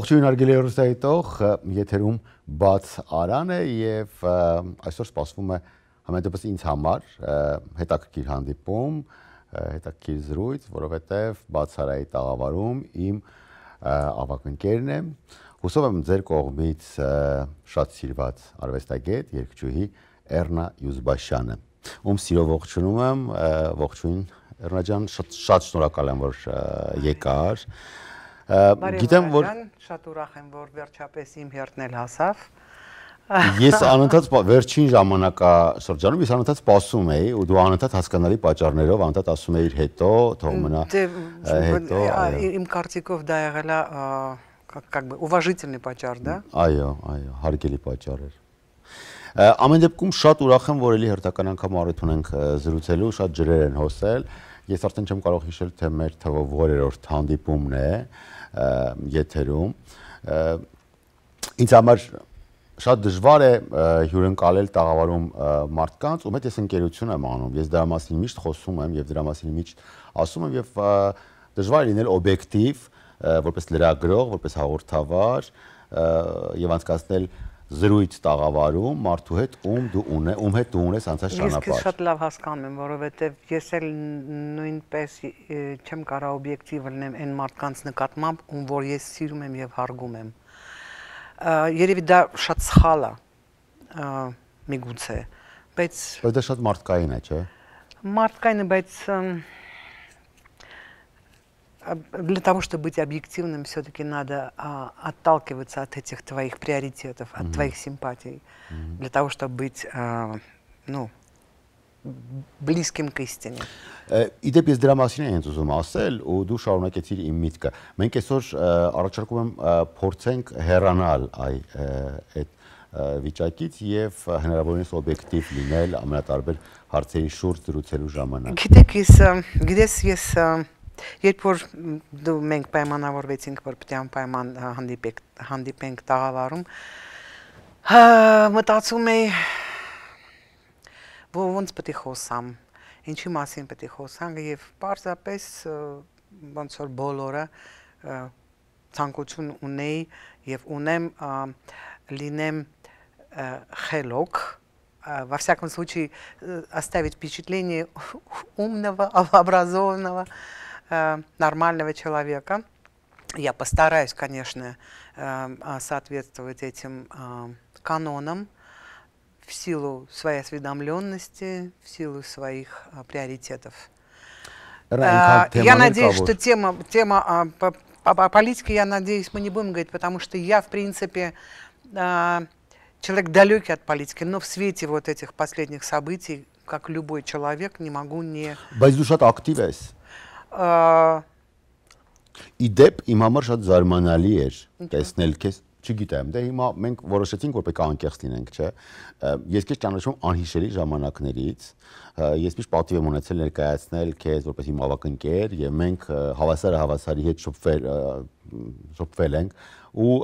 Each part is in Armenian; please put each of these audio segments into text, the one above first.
Ողջույն արգելի հեռուստայիտող, եթերում բաց արան է եւ այսօր սպասվում է համենայնպես ինձ համար հետաքրքիր հանդիպում, հետաքրքիր զրույց, որովհետեւ բաց արայի տաղավարում իմ ավակընկերն է։ Հուսով եմ ձեր կողմից շատ սիրված արվեստագետ, երգչուհի Էռնա Յուզբաշյանը։ Ում սիրով ողջունում եմ, ողջույն Էռնա ջան, շատ շատ շնորհակալ եմ որ եկար։ Ա, Գիտեմ, որ շատ ուրախ եմ, որ վերջապես իմ հերթն էլ հասավ։ Ես անընդհատ վերջին ժամանակաշրջանում ես անընդհատ սպասում էի ու դու անընդհատ հասկանալի պատճառներով անընդհատ ասում էիր հետո, թող մնա դե, հետո։ Իմ կարծիքով դա եղել է как бы уважительный պատճառ, да? Այո, այո, հարգելի պատճառ էր։ Ամեն դեպքում շատ ուրախ եմ, որ ելի հերթական անգամ առիթ ունենք զրուցելու, շատ ջրեր են հոսել։ Ես արդեն չեմ կարող հիշել, թե մեր թվով որերորդ հանդիպումն է։ որ եթերում ինձ համար շատ դժվար է հյուրընկալել տաղավարում մարդկանց, ում հետ ես ընկերություն եմ անում։ Ես դրա մասին միշտ խոսում եմ եւ դրա մասին միշտ ասում եմ եւ դժվար լինել օբյեկտիվ, որպես լրագրող, որպես հաղորդավար եւ անցկացնել զրույց տաղավարում մարդու հետ ում դու ունես, ում հետ դու ունես անցած ճանապարհ։ Ես շատ լավ հասկանում եմ, որովհետև ես էլ նույնպես չեմ կարող օբյեկտիվ լինեմ այն մարդկանց նկատմամբ, ում որ ես սիրում եմ եւ հարգում եմ։ Երևի դա շատ սխալ է միգուցե, բայց Բայց դա շատ մարդկային է, չէ՞։ Մարդկային է, բայց для того, чтобы быть объективным, все-таки надо а, отталкиваться от этих твоих приоритетов, от mm -hmm. твоих симпатий, mm -hmm. для того, чтобы быть, а, ну, բլիսկիմ քրիստինի Իդեպ ես դրա մասին եմ ուզում ասել ու դու շարունակեցիր իմ միտքը մենք այսօր առաջարկում եմ փորձենք հեռանալ այ այդ վիճակից եւ հնարավորինս օբյեկտիվ լինել ամենատարբեր հարցերի շուրջ զրուցելու ժամանակ Գիտեք ես գիտես ես, ես Երբ որ դու մենք պայմանավորվեցինք, որ պետք է անպայման հանդիպենք, հանդիպենք տաղավարում, մտածում էի որ ոնց պետք է խոսամ, ինչի մասին պետք է խոսանք եւ պարզապես ոնց որ բոլորը ցանկություն ունեի եւ ունեմ լինեմ խելոք во всяком случае оставить впечатление умного, образованного Э, нормального человека. Я постараюсь, конечно, э, а, соответствовать этим э, канонам в силу своей осведомленности, в силу своих приоритетов. Я надеюсь, что тема, тема а, о политике, я надеюсь, мы не будем говорить, потому что я, в принципе, человек далекий от политики, но в свете вот этих последних событий, как любой человек, не могу не... Բայց դու շատ Իդեպ իմ համար շատ զարմանալի էր տեսնել քեզ, չգիտեմ, դե հիմա մենք որոշեցինք որ պետք է անկեղծ լինենք, չէ։ Ես քեզ ճանաչում անհիշելի ժամանակներից, ես միշտ պատիվ եմ ունեցել ներկայացնել քեզ որպես իմ ավակընկեր եւ մենք հավասարը հավասարի հետ շփվել շփվել ենք ու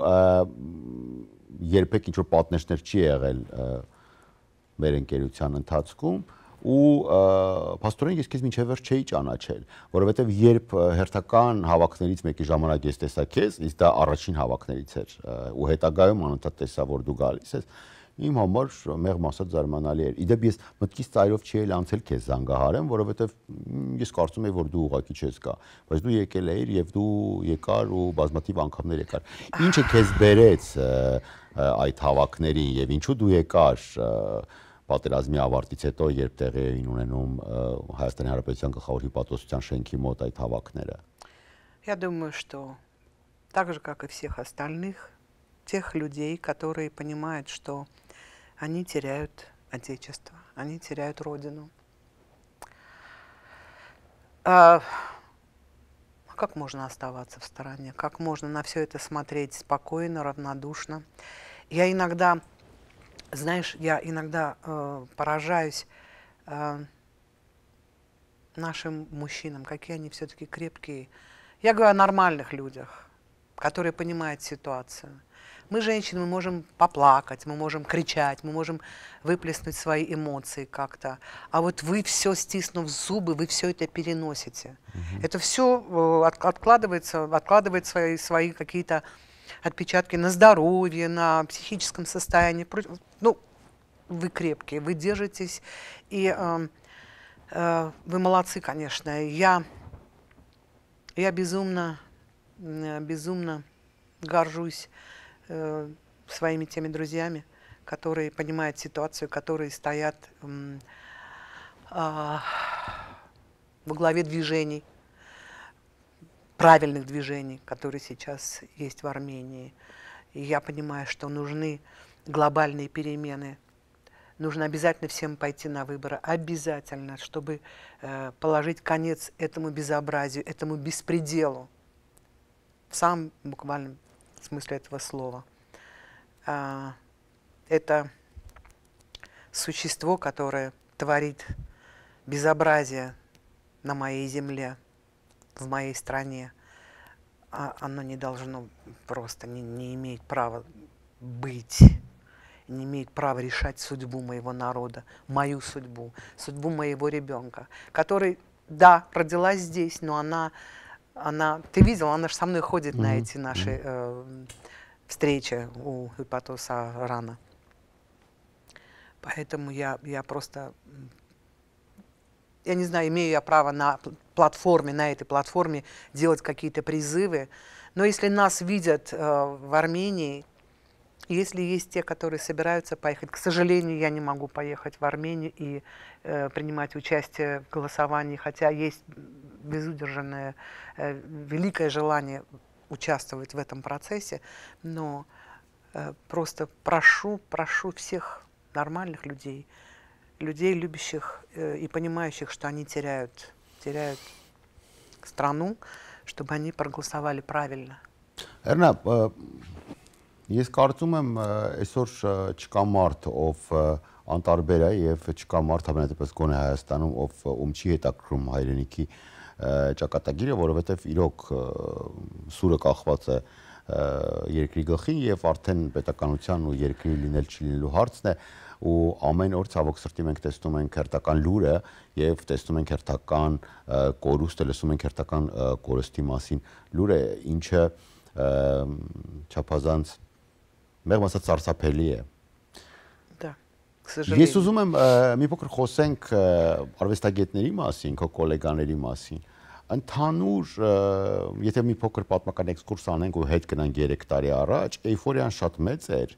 երբեք ինչ որ պատնեշներ չի եղել մեր ընկերության ընթացքում ու փաստորեն ես քեզ մինչև վերջ չէի ճանաչել, որովհետև երբ հերթական հավաքներից մեկի ժամանակ ես տեսա քեզ, իսկ դա առաջին հավաքներից էր ու հետագայում անընդհատ տեսա որ դու գալիս ես, իմ համար մեղմ ասած զարմանալի էր։ Իդեպ ես մտքից ծայրով չի էլ անցել քեզ զանգահարեմ, որովհետև ես կարծում էի, որ դու ուղակի չես գա, բայց դու եկել էիր եւ դու եկար ու բազմաթիվ անգամներ եկար։ Ինչ է քեզ բերեց այդ հավաքներին եւ ինչու դու եկար և պատերազմի ավարտից հետո, երբ տեղի էին ունենում Հայաստանի Հանրապետության գլխավոր հյուպատոսության շենքի մոտ այդ հավաքները։ Я думаю, что так же, как и всех остальных, тех людей, которые понимают, что они теряют отечество, они теряют родину. А, а как можно оставаться в стороне? Как можно на все это смотреть спокойно, равнодушно? Я иногда знаешь, я иногда э, поражаюсь э, нашим мужчинам, какие они все-таки крепкие. Я говорю о нормальных людях, которые понимают ситуацию. Мы, женщины, мы можем поплакать, мы можем кричать, мы можем выплеснуть свои эмоции как-то. А вот вы все, стиснув зубы, вы все это переносите. Угу. Это все э, откладывается, откладывает свои, свои какие-то отпечатки на здоровье, на психическом состоянии. Ну, вы крепкие, вы держитесь, и э, э, вы молодцы, конечно. Я, я безумно, э, безумно горжусь э, своими теми друзьями, которые понимают ситуацию, которые стоят э, э, во главе движений правильных движений, которые сейчас есть в Армении. И я понимаю, что нужны глобальные перемены. Нужно обязательно всем пойти на выборы, обязательно, чтобы э, положить конец этому безобразию, этому беспределу, в самом буквальном смысле этого слова. Э, это существо, которое творит безобразие на моей земле – в моей стране, а оно не должно просто не, не имеет права быть, не имеет права решать судьбу моего народа, мою судьбу, судьбу моего ребенка, который, да, родилась здесь, но она, она, ты видел, она же со мной ходит mm -hmm. на эти наши э, встречи у Ипатоса Рана. Поэтому я, я просто, я не знаю, имею я право на платформе, на этой платформе делать какие-то призывы. Но если нас видят э, в Армении, если есть те, которые собираются поехать, к сожалению, я не могу поехать в Армению и э, принимать участие в голосовании, хотя есть безудержанное, э, великое желание участвовать в этом процессе, но э, просто прошу, прошу всех нормальных людей, людей, любящих э, и понимающих, что они теряют теряют страну, чтобы они проголосовали правильно. Հերնա, э, ես կարծում եմ э, այսօր э, չկա մարդ, ով անտարբեր է եւ չկա մարդ ամենատեպս գոնե Հայաստանում, ով ում չի հետաքրում հայրենիքի ճակատագիրը, որովհետեւ իրոք սուրը կախված է երկրի գլխին եւ արդեն պետականության ու երկրի լինել չլինելու հարցն է, ու ամեն օր ցավոք սրտի մենք տեսնում ենք հերթական լուրը եւ տեսնում ենք հերթական կորուստը, լսում ենք հերթական կորստի մասին լուրը, ինչը չափազանց մեղմ ասած սարսափելի է։ Դա Ես ուզում եմ մի փոքր խոսենք արվեստագետների մասին, քո գոլեգաների մասին։ Ա Ընդհանուր, եթե մի փոքր պատմական էքսկուրս անենք ու հետ գնանք 3 տարի առաջ, էйֆորիան շատ մեծ էր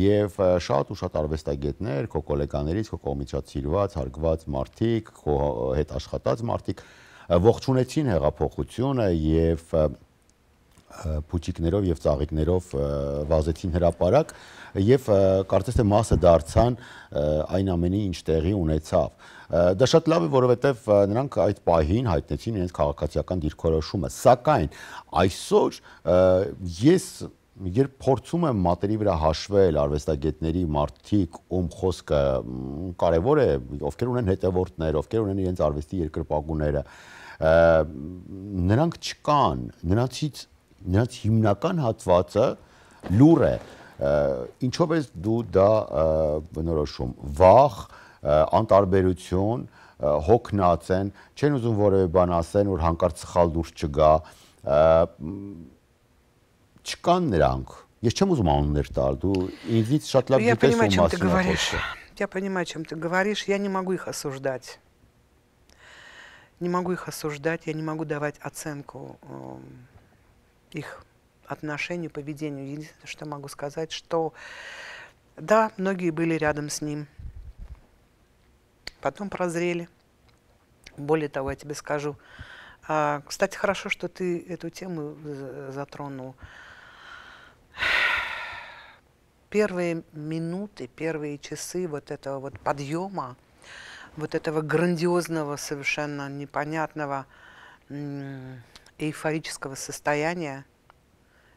եւ շատ ու շատ արվեստագետներ, քո գոլեգաներից, քո կողմից շատ սիրված, հարգված մարդիկ, քո հետ աշխատած մարդիկ ողջունեցին հեղափոխությունը եւ փուչիկներով եւ ծաղիկներով վազեցին հրաապարակ եւ կարծես թե մասը դարձան այն ամենի ինչ տեղի ունեցավ Դա շատ լավ է, որովհետև նրանք այդ պահին հայտնեցին իրենց քաղաքացիական դիրքորոշումը, սակայն այսօր ես երբ փորձում եմ մատերի վրա հաշվել արվեստագետների մարտիկ, ում խոսքը կարևոր է, ովքեր ունեն հետևորդներ, ովքեր ունեն իրենց արվեստի երկրպագուները, նրանք չկան, նրանցից նրանց հիմնական հատվածը լուր է ինչով ես դու դա բնորոշում վախ անտարբերություն, հոգնած են, չեն ուզում որևէ բան ասեն, որ հանկարծ սխալ դուրս չգա։ Չկան նրանք։ Ես չեմ ուզում անուններ տալ, դու ինձից շատ լավ գիտես ու մասնակցում ես։ Я понимаю, о чем ты говоришь. Я не могу их осуждать. Не могу их осуждать, я не могу давать оценку э, их отношению, поведению. Единственное, что могу сказать, что да, многие были рядом с ним. потом прозрели. Более того, я тебе скажу. А, кстати, хорошо, что ты эту тему затронул. Первые минуты, первые часы вот этого вот подъема, вот этого грандиозного, совершенно непонятного эйфорического состояния,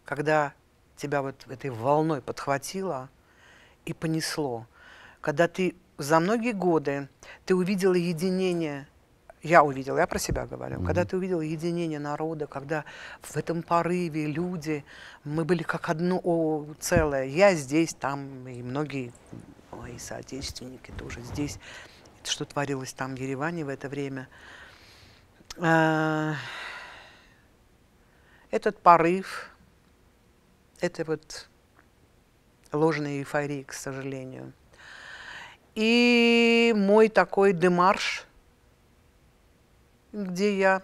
когда тебя вот этой волной подхватило и понесло, когда ты за многие годы ты увидела единение, я увидела, я про себя говорю, mm-hmm. когда ты увидела единение народа, когда в этом порыве люди, мы были как одно о, целое, я здесь, там, и многие мои соотечественники тоже здесь, что творилось там в Ереване в это время. А, этот порыв, это вот ложная эйфория, к сожалению – и мой такой демарш, где я...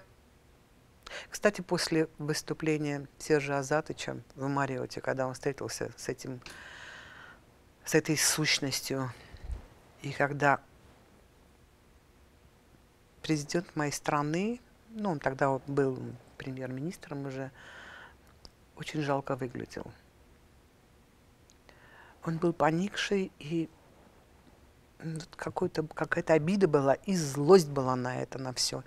Кстати, после выступления Сержа Азатыча в Мариоте, когда он встретился с этим, с этой сущностью, и когда президент моей страны, ну, он тогда был премьер-министром уже, очень жалко выглядел. Он был поникший и какой-то, какая-то обида была и злость была на это, на все.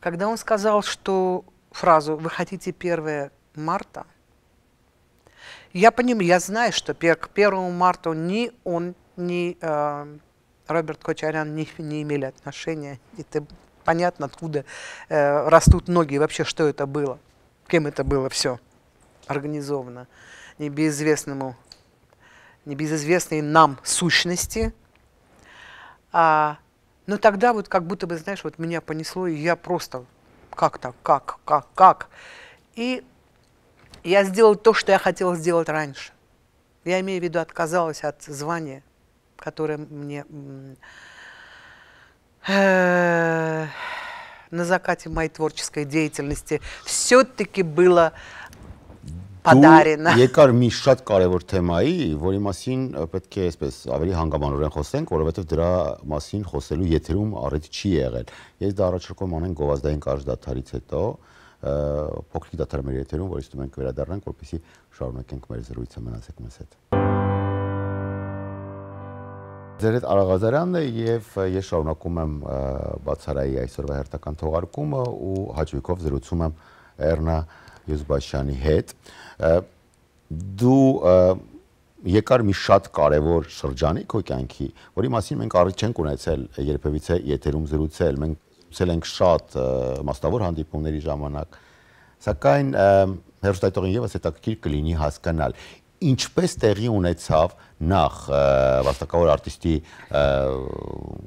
Когда он сказал, что фразу «Вы хотите 1 марта?», я понимаю, я знаю, что к 1 марта ни он, ни э, Роберт Кочарян не, не имели отношения. Это понятно, откуда э, растут ноги и вообще, что это было, кем это было все организовано небезызвестному, небезызвестной нам сущности – а, но ну, тогда вот как будто бы, знаешь, вот меня понесло, и я просто как так, как, как, как. И я сделала то, что я хотела сделать раньше. Я имею в виду, отказалась от звания, которое мне э, на закате моей творческой деятельности все-таки было подарено։ Եկար մի շատ կարևոր թեմայի, որի մասին պետք է այսպես ավելի հանգամանորեն խոսենք, որովհետև դրա մասին խոսելու եթերում առիթ չի եղել։ Ես դա առաջարկում անենք գովազդային կարճ դաթարից հետո փոքրիկ դաթարների եթերում, որ իստում ենք վերադառնանք, որպեսզի շարունակենք մեր զրույցը մնացեք մեզ հետ։ Ձեր հետ Արաղազարանն է եւ ես շարունակում եմ բացարայի այսօրվա հերթական թողարկումը ու հաճույքով զրուցում եմ Էռնա Յուզբաշյանի հետ դու եկար մի շատ կարևոր շրջանի քո կյանքի, որի մասին մենք առիթ չենք ունեցել երբևիցե եթերում զրուցել, մենք ցել ենք շատ մասնավոր հանդիպումների ժամանակ, սակայն հերոստայտողին եւս հետաքրքիր կլինի հասկանալ ինչպես տեղի ունեցավ նախ վաստակավոր արտիստի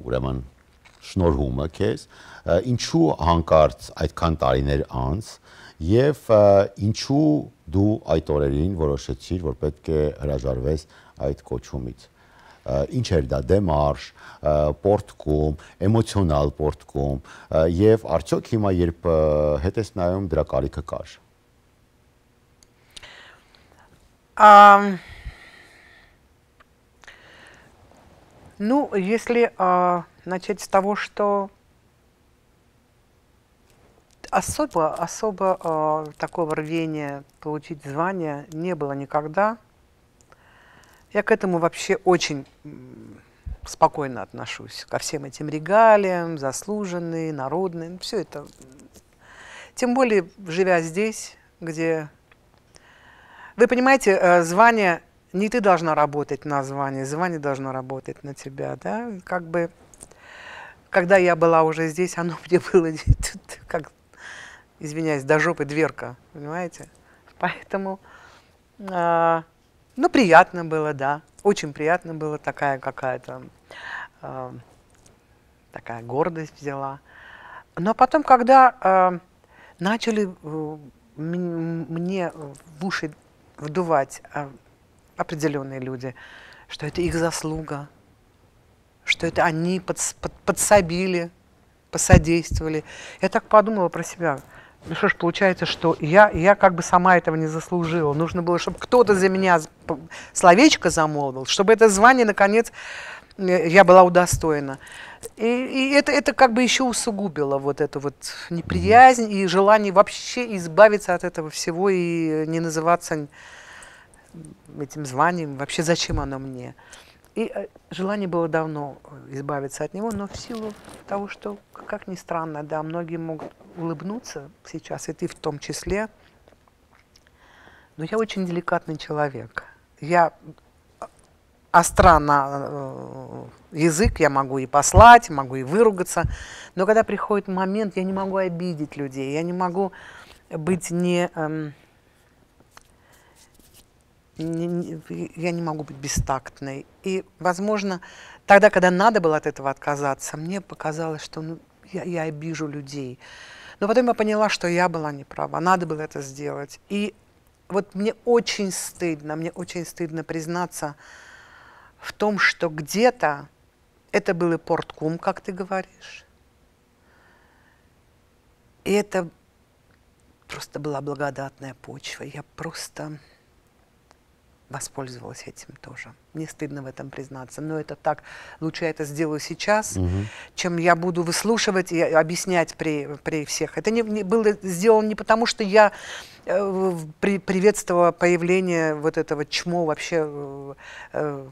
ուրեմն շնորհումը քեզ ինչու հանկարծ այդքան տարիներ անց եւ ինչու դու այդ օրերին որոշեցիր, որ պետք է հրաժարվես այդ կոչումից։ Ինչ էր դա դեմարշ, պորտկում, էմոցիոնալ պորտկում եւ արդյոք հիմա երբ հետ ես նայում դրա կարիքը կար։ Ամ Ну, если а, начать с того, что особо, особо э, такого рвения получить звание не было никогда. Я к этому вообще очень спокойно отношусь, ко всем этим регалиям, заслуженные, народные, все это. Тем более, живя здесь, где... Вы понимаете, э, звание не ты должна работать на звание, звание должно работать на тебя, да, как бы, когда я была уже здесь, оно мне было извиняюсь, до жопы дверка, понимаете? Поэтому, э, ну, приятно было, да, очень приятно было, такая какая-то, э, такая гордость взяла. Но потом, когда э, начали э, мне в уши вдувать э, определенные люди, что это их заслуга, что это они подс под подсобили, посодействовали. Я так подумала про себя. Ну что ж, получается, что я, я как бы сама этого не заслужила. Нужно было, чтобы кто-то за меня словечко замолвил, чтобы это звание, наконец, э, я была удостоена. И, и это, это как бы еще усугубило вот эту вот неприязнь и желание вообще избавиться от этого всего и не называться этим званием. Вообще зачем оно мне? И э, желание было давно э, избавиться от него, но в силу того, что, как ни странно, да, многие могут улыбнуться сейчас, и ты в том числе. Но я очень деликатный человек. Я э, остра на язык, я могу и послать, могу и выругаться. Но когда приходит момент, я не могу обидеть людей, я не могу быть не... Эм, я не могу быть бестактной. И, возможно, тогда, когда надо было от этого отказаться, мне показалось, что ну, я, я обижу людей. Но потом я поняла, что я была неправа, надо было это сделать. И вот мне очень стыдно, мне очень стыдно признаться в том, что где-то это был и порткум, как ты говоришь. И это просто была благодатная почва. Я просто воспользовалась этим тоже. Мне стыдно в этом признаться, но это так. Лучше я это сделаю сейчас, угу. чем я буду выслушивать и объяснять при, при всех. Это не, не было сделано не потому, что я э, при, приветствовала появление вот этого чмо вообще э, э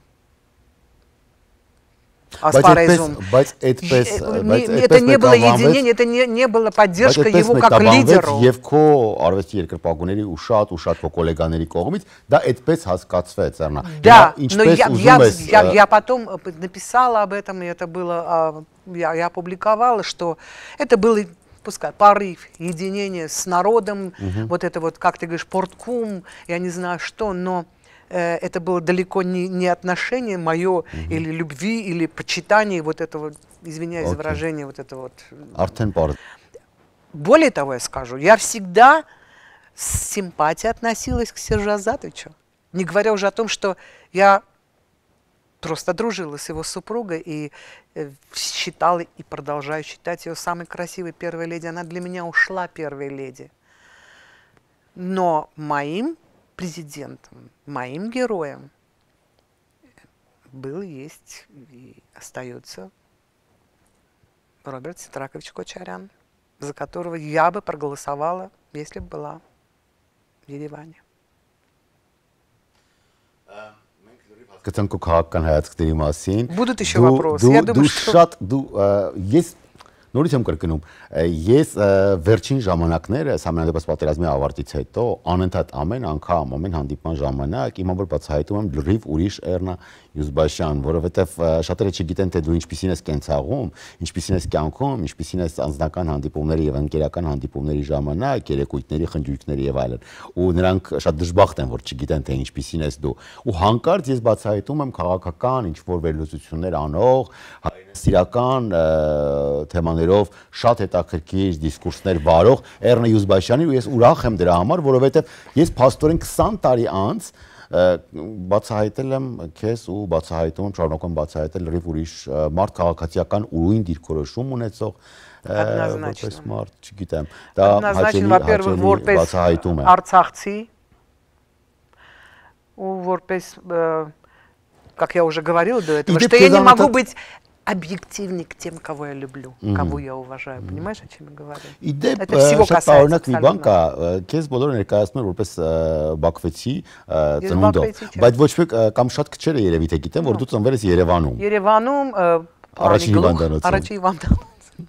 а э, Asparezum. Это не было единение, это не было поддержка его как лидеру. Եվ քո արվեստի ушат, ու շատ ու շատ քո գոլեգաների կողմից դա այդպես հասկացվեց Արնա։ Да, но э, я потом э, написала об этом, и это было а, я опубликовала, что это был, пускай порыв, единение с народом, вот это вот, как ты говоришь, порткум, я не знаю что, но Э, это было далеко не, не отношение мое угу. или любви, или почитание вот этого, извиняюсь okay. за выражение, вот этого вот. Артен Более того, я скажу, я всегда с симпатией относилась к Сержу Азатовичу. Не говоря уже о том, что я просто дружила с его супругой и э, считала и продолжаю считать ее самой красивой первой леди. Она для меня ушла первой леди. Но моим президентом, моим героем был, есть и остается Роберт Ситракович Кочарян, за которого я бы проголосовала, если бы была в Ереване. Կծնկու քաղաքական հայացքների Будут еще вопросы. Я думаю, что дуշատ դու ես Նորից եմ կրկնում, ես վերջին ժամանակները համանդեպս պատերազմի ավարտից հետո անընդհատ ամեն անգամ, ամեն հանդիպման ժամանակ իմ համար բացահայտում եմ լրիվ ուրիշ Էռնա Յուզբաշյան, որովհետև շատերը չգիտեն, թե դու ինչպիսին ես կենցաղում, ինչպիսին ես կյանքում, ինչպիսին ես անձնական հանդիպումների եւ ընկերական հանդիպումների ժամանակ, երեկույթների, խնջույքների եւ այլն։ Ու նրանք շատ դժբախտ են, որ չգիտեն, թե ինչպիսին ես դու։ Ու հանկարծ ես բացահայտում եմ քաղաքական ինչ որ վերլուծություններ անող սիրական թեմաներով շատ հետաքրքիր դիսկուրսներ վարող Էռնե Յուզբաշյանի ու ես ուրախ եմ դրա համար, որովհետև ես փաստորեն 20 տարի անց բացահայտել եմ քեզ ու բացահայտում եմ շարունակում բացահայտել լրիվ ուրիշ մարդ քաղաքացիական ուրույն դիրքորոշում ունեցող որպես մարդ, չգիտեմ, դա հաճելի հաճելի բացահայտում է։ Արցախցի ու որպես как я уже говорила до этого, что я не могу быть объективней к тем, кого я люблю, mm -hmm. кого я уважаю. Понимаешь, о чем я говорю? И деп, Это всего касается. Օրինակ մի բան կա, քեզ բոլորը ներկայացնում են որպես Բաքվեցի ծնունդով, բայց ոչ մեկ կամ շատ քչերը երևի թե գիտեմ, որ դու ծնվել ես Երևանում։ Երևանում առաջին Հիվանդանոցում։ Առաջին Հիվանդանոցում։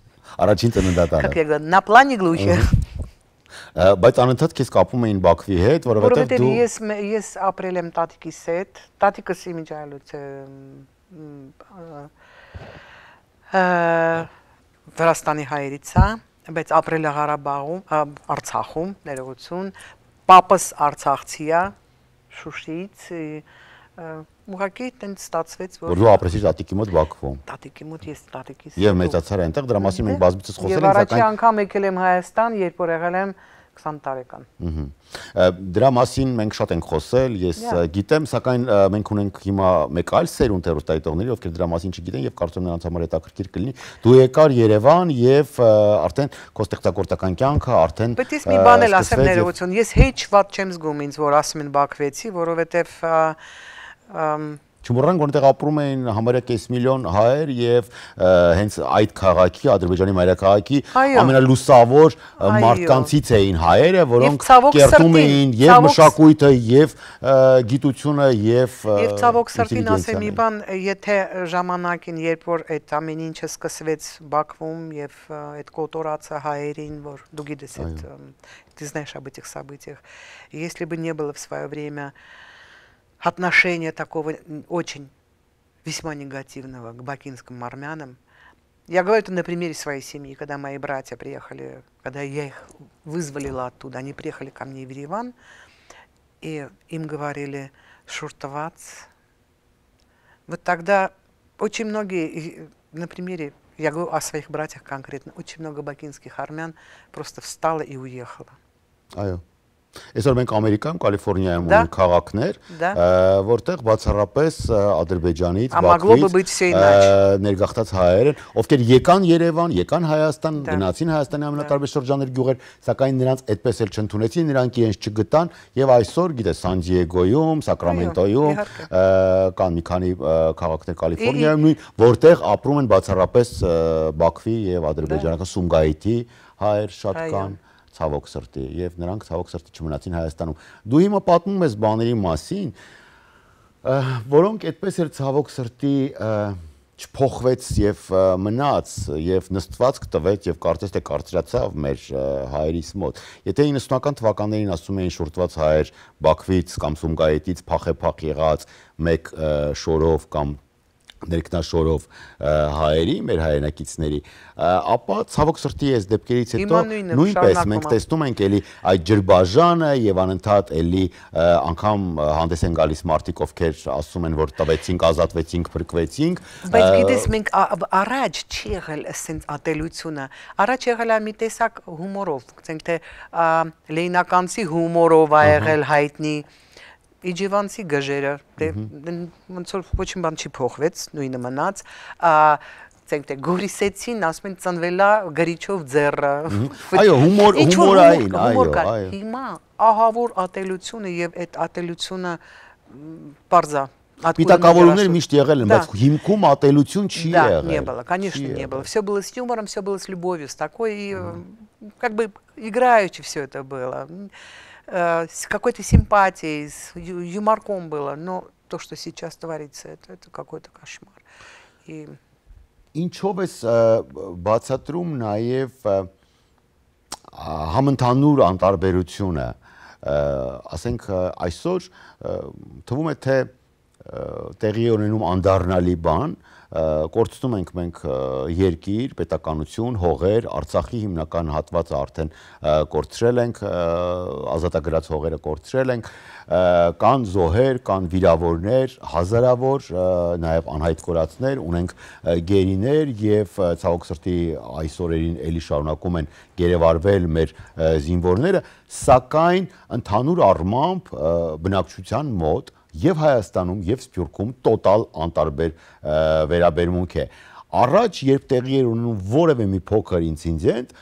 Առաջին ծննդատարը։ Как я говорю, на плане глухих բայց անընդհատ քեզ կապում էին Բաքվի հետ, որովհետև դու Որովհետև ես ես ապրել եմ տատիկիս հետ, տատիկս իմիջայլուց Վրաստանի հայերից է, բայց ապրել է Ղարաբաղում, Արցախում, ներողություն, պապս Արցախցի է, Շուշից, ուղղակի տենց ստացվեց, որ Որ դու ապրեցիր տատիկի մոտ Բաքվում։ Տատիկի մոտ ես տատիկիս։ Եվ մեծացար այնտեղ, դրա մասին մենք բազմիցս խոսել ենք, սակայն Եվ առաջի անգամ եկել եմ Հայաստան, երբ որ եղել եմ 20 տարեկան։ Դրա մասին մենք շատ ենք խոսել, ես գիտեմ, սակայն մենք ունենք հիմա մեկ այլ սերունդ հեռուստայտողների, ովքեր դրա մասին չգիտեն եւ կարծում նրանց համար հետաքրքիր կլինի։ Դու եկար Երևան եւ արդեն քո ստեղծագործական կյանքը արդեն Պետք է մի բան էլ ասեմ ներողություն, ես հեչ ված չեմ զգում ինձ, որ ասում են Բաքվեցի, որովհետեւ Չմոռանք, որտեղ ապրում են համարյա կես միլիոն հայեր եւ հենց այդ քաղաքի, Ադրբեջանի մայրաքաղաքի ամենալուսավոր մարդկանցից էին հայերը, որոնք կերտում էին եւ մշակույթը, եւ գիտությունը, եւ Եվ ցավոք սրտին ասեմ մի բան, եթե ժամանակին, երբ որ այդ ամեն ինչը սկսվեց Բաքվում եւ այդ կոտորածը հայերին, որ դու գիտես այդ ты знаешь об этих событиях, если бы не было в свое время э, отношения такого очень весьма негативного к бакинским армянам. Я говорю это на примере своей семьи, когда мои братья приехали, когда я их вызволила оттуда, они приехали ко мне в Ереван, и им говорили «шуртовац». Вот тогда очень многие, на примере, я говорю о своих братьях конкретно, очень много бакинских армян просто встало и уехало. А я? Այսօր մենք Ամերիկայում, Կալիֆոռնիայում ունենք քաղաքներ, որտեղ բացառապես Ադրբեջանից, Բաքվից ներգաղթած հայեր են, ովքեր եկան Երևան, եկան Հայաստան, գնացին Հայաստանի ամենատարբեր շրջաններ գյուղեր, սակայն նրանց այդպես էլ չընդունեցին, նրանք իրենց չգտան եւ այսօր, գիտես, Սան Դիեգոյում, Սակրամենտոյում կան մի քանի քաղաքներ Կալիֆոռնիայում նույն, որտեղ ապրում են բացառապես Բաքվի եւ Ադրբեջանական Սումգայիթի հայեր շատ կան։ Այո ցավոք սրտի եւ նրանք ցավոք սրտի չմնացին Հայաստանում։ Դու հիմա պատմում ես բաների մասին, որոնք այդպես էլ ցավոք սրտի չփոխվեց եւ մնաց եւ նստվածք տվեց եւ կարծես թե կարծրացավ մեր հայերիս մոտ։ Եթե 90-ական թվականներին ասում էին շորտված հայեր Բաքվից կամ Սումգայիթից փախեփախ եղած մեկ շորով կամ ներքնաշորով հայերի, մեր հայրենակիցների, ապա ցավոք սրտի այս դեպքերից հետո նույնպես մենք տեսնում ենք էլի այդ ջրբաժանը եւ անընդհատ էլի անգամ հանդես են գալիս մարդիկ, ովքեր ասում են, որ տվեցինք, ազատվեցինք, փրկվեցինք։ Բայց գիտես մենք առաջ չի եղել ասենց ատելությունը, առաջ եղել է մի տեսակ հումորով, ասենք թե լեյնականցի հումորով ա եղել հայտնի իջիվանցի գժերը, դե ոնց որ ոչ մի բան չի փոխվեց, նույնը մնաց, ցենք թե գորիսեցին, ասում են ծնվելա գրիչով ձեռը։ Այո, հումոր հումորային, այո, այո։ Հիմա ահավոր ատելությունը եւ այդ ատելությունը parza Պիտակավորումներ միշտ եղել են, բայց հիմքում ատելություն չի եղել։ Да, не было, конечно, не было. Все было с юмором, все было с любовью, с такой, как бы играючи все это было. Э, с какой-то симпатией, с юморком было, но то, что сейчас творится, это, это какой-то кошмар. И... Ինչով էս э, բացատրում նաև э, համընդհանուր անտարբերությունը, ասենք այսօր թվում է թե տեղի ունենում անդառնալի բան, կորցնում ենք մենք երկիր, պետականություն, հողեր, Արցախի հիմնական հատվածը արդեն կորցրել ենք, ազատագրած հողերը կորցրել ենք, կան զոհեր, կան վիրավորներ, հազարավոր, նաև անհայտ կորածներ, ունենք գերիներ եւ ցավոք սրտի այս օրերին ելի շարունակում են գերեվարվել մեր զինվորները, սակայն ընդհանուր առմամբ բնակչության մոտ եւ Հայաստանում եւ Սփյուռքում տոտալ անտարբեր վերաբերմունք է առաջ երբ տեղի էր ունենում որևէ մի փոքր ինցիդենտ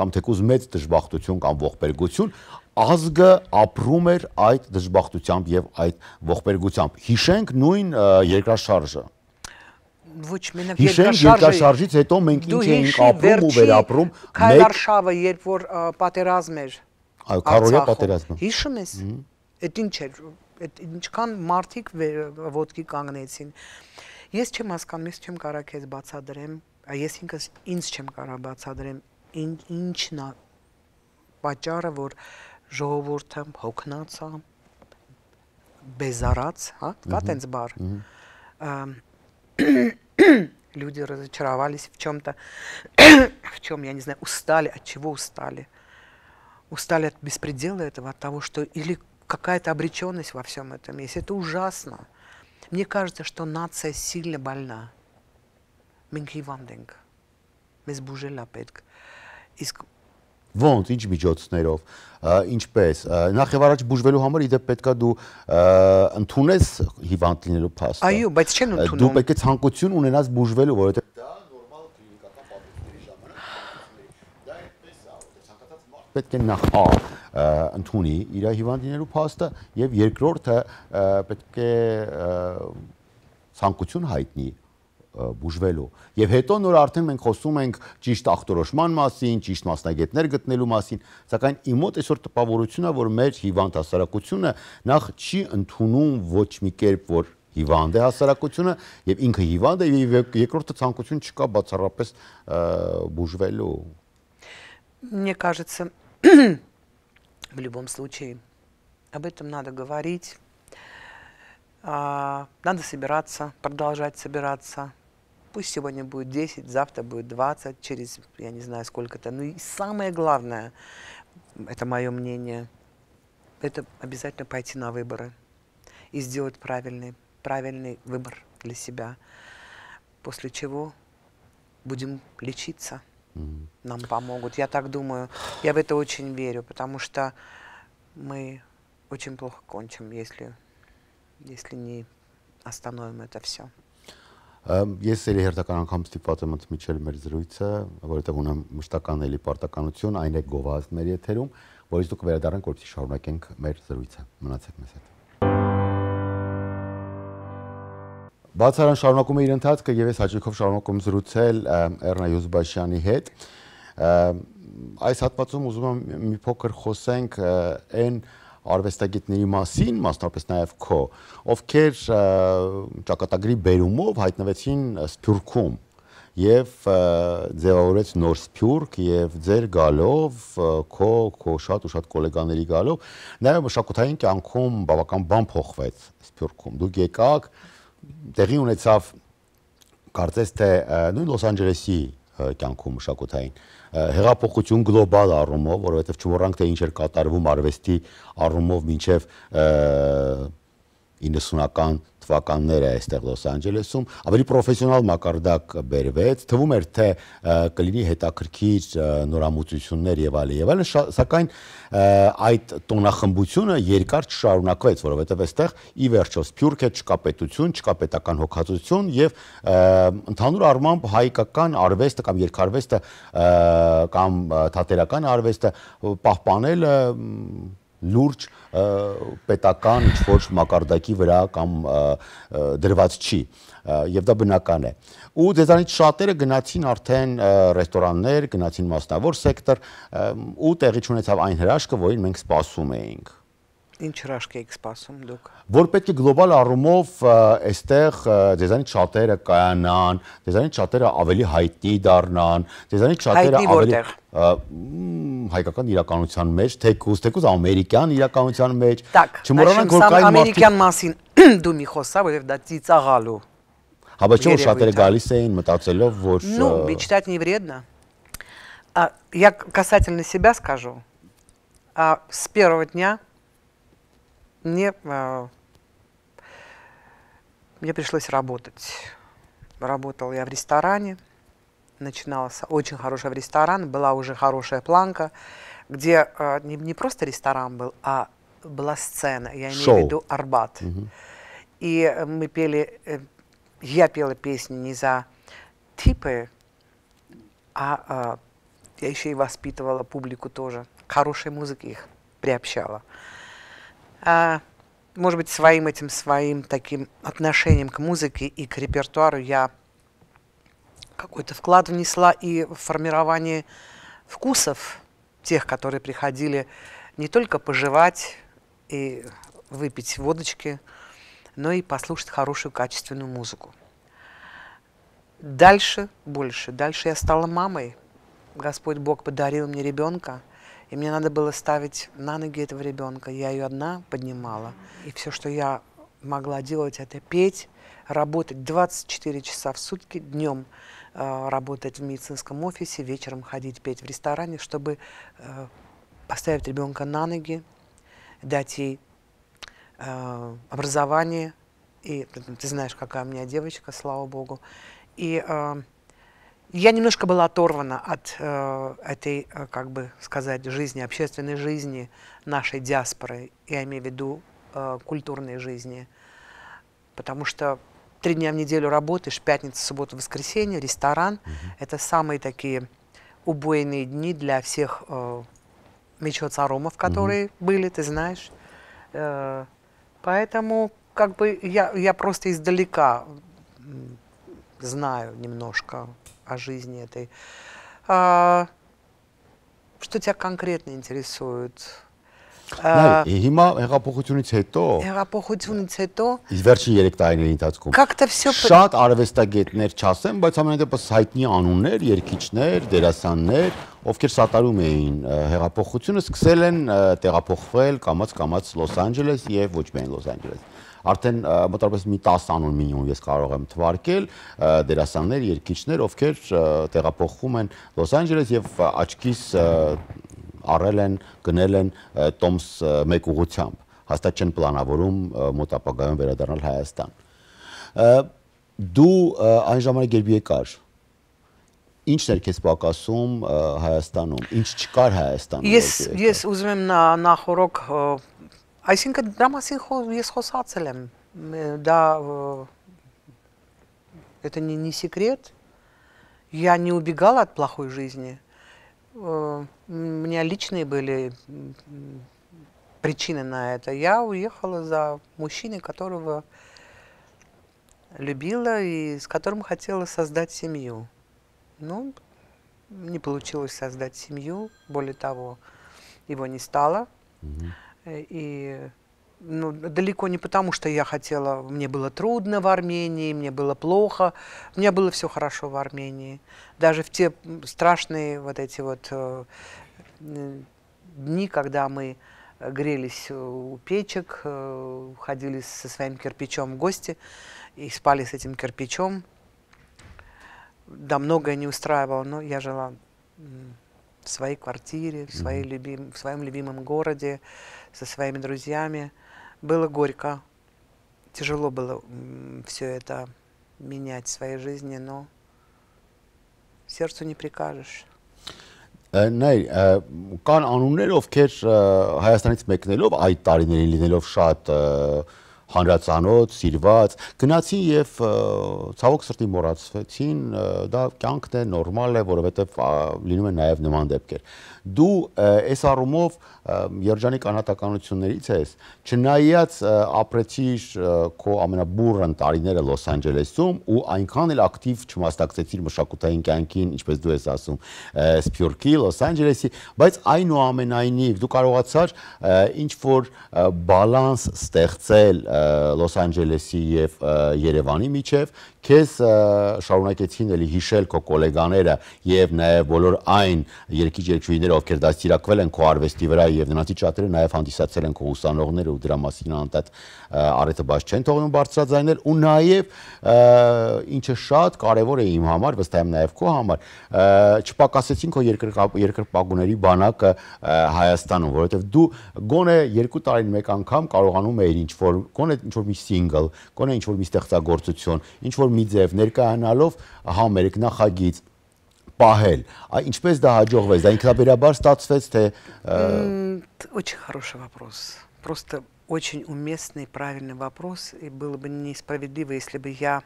կամ թեկուզ մեծ դժբախտություն կամ ողբերգություն ազգը ապրում էր այդ դժբախտությամբ եւ այդ ողբերգությամբ հիշենք նույն երկրաշարժը ոչ մենակ երկրաշարժից հետո մենք ինչ էինք ապրում ու վերապրում քայլարշավը երբ որ պատերազմ էր այո քարոզիա պատերազմը հիշում ես այդ ինչ էր այդ ինչքան մարդիկ ոդկի կանգնեցին։ Ես չեմ հասկանում, ես չեմ կարա քեզ բացադրեմ, ես ինքս ինձ չեմ կարա բացադրեմ, ին, ինչն է պատճառը, որ ժողովուրդը հոգնած է, безարած, հա, կա տենց բառ։ Люди разочаровались в чем-то, в чем, я не знаю, устали, от чего устали. Устали от беспредела этого, от того, что или какая-то обреченность во всем этом есть. Это ужасно. Мне кажется, что нация сильно больна. Մենք հիվանդ ենք։ Մեզ բուժել է պետք։ Իսկ ոնց ինչ միջոցներով, ինչպես։ Նախ եւ առաջ բուժվելու համար իդեպ պետքա դու ընդունես հիվանդ լինելու փաստը։ Այո, բայց չեն ընդունում։ Դու պետք է ցանկություն ունենաս բուժվելու, որովհետեւ դա նորմալ կլինիկական պատմությունների ժամանակ պետք է նախ ա ընդունի իր հիվանդիներու փաստը եւ երկրորդը պետք է ցանկություն հայտնի բուժվելու։ Եվ հետո նոր արդեն մենք խոսում ենք ճիշտ ախտորոշման մասին, ճիշտ մասնագետներ գտնելու մասին, սակայն իմ մոտ այսօր տպավորությունն է, որ մեր հիվանդ հասարակությունը նախ չի ընդունում ոչ մի կերպ, որ հիվանդ է հասարակությունը եւ ինքը հիվանդ է եւ երկրորդը ցանկություն չկա բացառապես բուժվելու։ Мне кажется, в любом случае. Об этом надо говорить, а, надо собираться, продолжать собираться. Пусть сегодня будет 10, завтра будет 20, через, я не знаю, сколько-то. Ну и самое главное, это мое мнение, это обязательно пойти на выборы и сделать правильный, правильный выбор для себя, после чего будем лечиться. нам помогут. Я так думаю, я в это очень верю, потому что мы очень плохо кончим, если, если не остановим это все. Ես ելի հերթական անգամ ստիպված եմ ընդմիջել մեր զրույցը, որովհետև ունեմ մշտական էլի պարտականություն, այն է գովազդ մեր եթերում, որից դուք վերադառնանք, որպեսզի շարունակենք մեր զրույցը։ Մնացեք մեզ հետ։ Բացարան շարունակում է իր ընթացքը եւ ես հաճույքով շարունակում զրուցել Էռնա Յուզբաշյանի հետ։ Այս հատվածում ուզում եմ մի փոքր խոսենք այն արվեստագետների մասին, մասնապես նաև քո, ովքեր ճակատագրի բերումով հայտնվեցին Սփյուռքում եւ ձևավորեց նոր Սփյուռք եւ ձեր գալով քո քո շատ ու շատ գոլեգաների գալով նաև մշակութային կյանքում բավական բան փոխվեց Սփյուռքում։ Դուք եկաք, տեղի ունեցավ կարծես թե նույն Լոս Անջելեսի կյանքում մշակութային հեղափոխություն գլոբալ առումով, որովհետև չմոռանք թե ինչ էր կատարվում արվեստի առումով մինչև 90-ական թվականները այստեղ Լոս Անջելեսում ավելի պրոֆեսիոնալ մակարդակ բերվեց, թվում էր թե կլինի հետաքրքիր նորամուծություններ եւ այլն եւ այլն, սակայն այդ տոնախմբությունը երկար չշարունակվեց, որովհետեւ այստեղ ի վերջո սփյուռք է չկա պետություն, չկա պետական հոգացություն եւ ընդհանուր առմամբ հայկական արվեստը կամ երկարվեստը կամ թատերական արվեստը պահպանելը լուրջ պետական ինչ-որ մակարդակի վրա կամ դրված չի եւ դա բնական է ու դեզանից շատերը գնացին արդեն ռեստորաններ, գնացին մասնավոր սեկտոր ու տեղի ունեցավ այն հրաշքը, որին մենք սպասում էինք ինչ հրաշք եք սպասում դուք։ Որ պետք է գլոբալ առումով այստեղ դեզայնի շատերը կայանան, դեզայնի շատերը ավելի հայտնի դառնան, դեզայնի շատերը ավելի հայկական իրականության մեջ, թեկուզ թեկուզ ամերիկյան իրականության մեջ։ Չմոռանանք, որ կային ամերիկյան մասին դու մի խոսա, որովհետև դա ծիծաղալու։ Հա, բայց չէ՞ որ շատերը գալիս էին մտածելով, որ Ну, мечтать не вредно. Я касательно себя скажу. С первого дня мне, а, мне пришлось работать. Работала я в ресторане, начиналась очень хорошая в ресторан, была уже хорошая планка, где а, не, не просто ресторан был, а была сцена, я имею Шоу. в виду Арбат. Угу. И э, мы пели, э, я пела песни не за типы, а, а я еще и воспитывала публику тоже, хорошей музыки их приобщала. А, может быть, своим этим своим таким отношением к музыке и к репертуару я какой-то вклад внесла и в формирование вкусов тех, которые приходили не только пожевать и выпить водочки, но и послушать хорошую качественную музыку. Дальше больше. Дальше я стала мамой. Господь Бог подарил мне ребенка – и мне надо было ставить на ноги этого ребенка. Я ее одна поднимала. И все, что я могла делать, это петь, работать 24 часа в сутки, днем э, работать в медицинском офисе, вечером ходить петь в ресторане, чтобы э, поставить ребенка на ноги, дать ей э, образование. И ты, ты знаешь, какая у меня девочка, слава богу. И э, я немножко была оторвана от э, этой, э, как бы сказать, жизни, общественной жизни нашей диаспоры, я имею в виду э, культурной жизни, потому что три дня в неделю работаешь, пятница, суббота, воскресенье, ресторан, угу. это самые такие убойные дни для всех э, мечоцаромов, которые угу. были, ты знаешь, э, поэтому как бы я, я просто издалека знаю немножко о жизни этой. А, что тебя конкретно интересует? Հիմա հեղափոխությունից հետո հեղափոխությունից հետո վերջին 3 տարիների ընթացքում Как-то всё շատ արվեստագետներ չասեմ, բայց ամենատեպս հայտնի անուններ, երգիչներ, դերասաններ, ովքեր սատարում էին հեղափոխությունը, սկսել են տեղափոխվել կամաց-կամաց Լոս Անջելես եւ ոչ միայն Լոս Անջելես արդեն մոտավորապես մի 10 անուն մինիմում ես կարող եմ թվարկել դերասաններ, երգիչներ, ովքեր տեղափոխվում են Լոս Անջելես եւ աչքիս առել են, գնել են Տոմս 1 ուղությամբ հաստատ չեն պլանավորում մոտ ապագայում վերադառնալ Հայաստան։ Դու այն ժամանակ երբ եկար, ի՞նչն էր քեզ պակասում Հայաստանում, ի՞նչ չկար Հայաստանում։ Ես ես ուզում եմ նախորոք Այսինքն դրա մասին ես խոսացել եմ, դա это не, не секрет, я не убегала от плохой жизни. У меня личные были причины на это. Я уехала за мужчиной, которого любила и с которым хотела создать семью. Ну, не получилось создать семью, более того, его не стало. Mm-hmm. Э, и ну, далеко не потому, что я хотела, мне было трудно в Армении, мне было плохо, Мне было все хорошо в Армении. Даже в те страшные вот эти вот э, дни, когда мы грелись у печек, э, ходили со своим кирпичом в гости и спали с этим кирпичом. Да, многое не устраивало, но я жила в своей квартире, в, своей любим, в своем любимом городе, со своими друзьями. Было горько, тяжело было все это менять в своей жизни, но сердцу не прикажешь. նայր э, э, кан անուններ ովքեր հայաստանից мекнелов այդ տարիներին լինելով հանրացանոց, սիրված, գնացի եւ ցավոք սրտի մոռացվեցին, դա կյանքն է, նորմալ է, որովհետեւ լինում են նաեւ նման դեպքեր դու այս առումով երջանիկ անհատականություններից ես չնայած ապրեցիր քո ամենաբուրըն տարիները Լոս Անջելեսում ու այնքան էլ ակտիվ չմասնակցեցիր մշակութային կյանքին ինչպես դու ես ասում Սփյուռքի Լոս Անջելեսի բայց այնուամենայնիվ դու կարողացար ինչ որ բալանս ստեղծել Լոս Անջելեսի եւ Երևանի միջև Քեզ շարունակեցին էլի հիշել քո գոլեգաները եւ նաեւ բոլոր այն երկիչ երկչուիները, ովքեր դաստիարակվել են քո արվեստի վրա եւ նրանցից շատերը նաեւ հանդիսացել են քո ուսանողները ու դրա մասին անդադ արետը բաց չեն թողնում բարձրաձայնել ու նաեւ ինչը շատ կարեւոր է իմ համար, վստահ եմ նաեւ քո համար, չպակասեցին քո երկրպագուների բանակը Հայաստանում, որովհետեւ դու գոնե երկու տարին մեկ անգամ կարողանում էիր ինչ որ գոնե ինչ որ մի single, գոնե ինչ որ մի ստեղծագործություն, ինչ որ որ մի ձև ներկայանալով համերգ նախագիծ պահել։ А ինչպես դա հաջողվեց։ Դա ինքնաբերաբար ստացվեց թե Очень хороший вопрос. Просто очень уместный, правильный вопрос, и было бы несправедливо, если бы я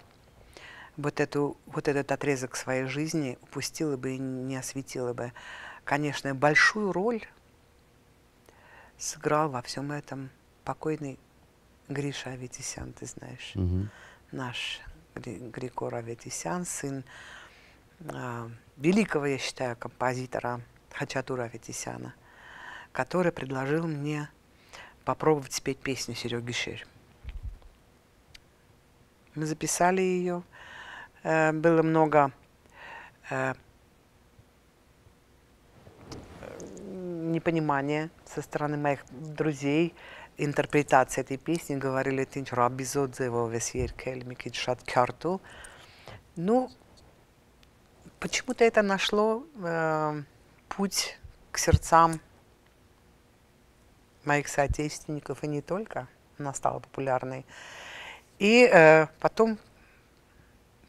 вот, эту, вот этот отрезок своей жизни упустила бы и не осветила бы. Конечно, большую роль сыграл во всем этом покойный Гриша Аветисян, ты знаешь, угу. наш Григора Раветисян, сын а, великого, я считаю, композитора Хачатура Раветисяна, который предложил мне попробовать спеть песню Сереги Ширь. Мы записали ее. Э, было много э, э, непонимания со стороны моих друзей, интерпретации этой песни говорили Тинчу Рабизодзе во весь Еркель, Микидшат Керту. Ну, почему-то это нашло э, путь к сердцам моих соотечественников и не только. Она стала популярной. И э, потом